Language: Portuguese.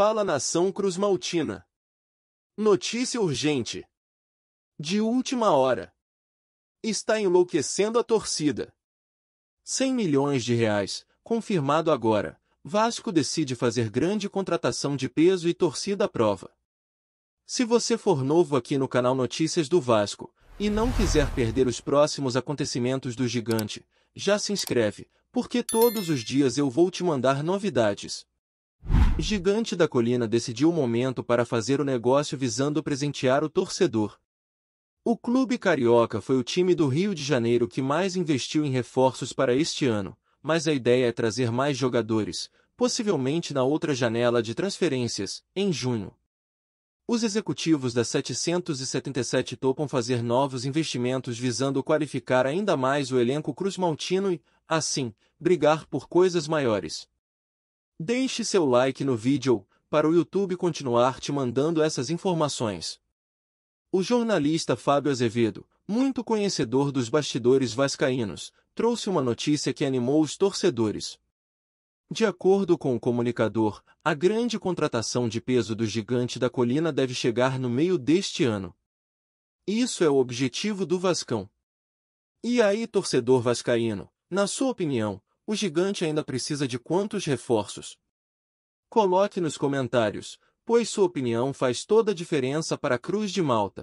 Fala nação Maltina. Notícia urgente. De última hora. Está enlouquecendo a torcida. 100 milhões de reais, confirmado agora. Vasco decide fazer grande contratação de peso e torcida à prova. Se você for novo aqui no canal Notícias do Vasco e não quiser perder os próximos acontecimentos do gigante, já se inscreve, porque todos os dias eu vou te mandar novidades. Gigante da colina decidiu o momento para fazer o negócio visando presentear o torcedor. O clube carioca foi o time do Rio de Janeiro que mais investiu em reforços para este ano, mas a ideia é trazer mais jogadores, possivelmente na outra janela de transferências, em junho. Os executivos da 777 topam fazer novos investimentos visando qualificar ainda mais o elenco cruzmaltino e, assim, brigar por coisas maiores. Deixe seu like no vídeo, para o YouTube continuar te mandando essas informações. O jornalista Fábio Azevedo, muito conhecedor dos bastidores vascaínos, trouxe uma notícia que animou os torcedores. De acordo com o comunicador, a grande contratação de peso do gigante da colina deve chegar no meio deste ano. Isso é o objetivo do Vascão. E aí, torcedor vascaíno, na sua opinião, o gigante ainda precisa de quantos reforços? Coloque nos comentários, pois sua opinião faz toda a diferença para a Cruz de Malta.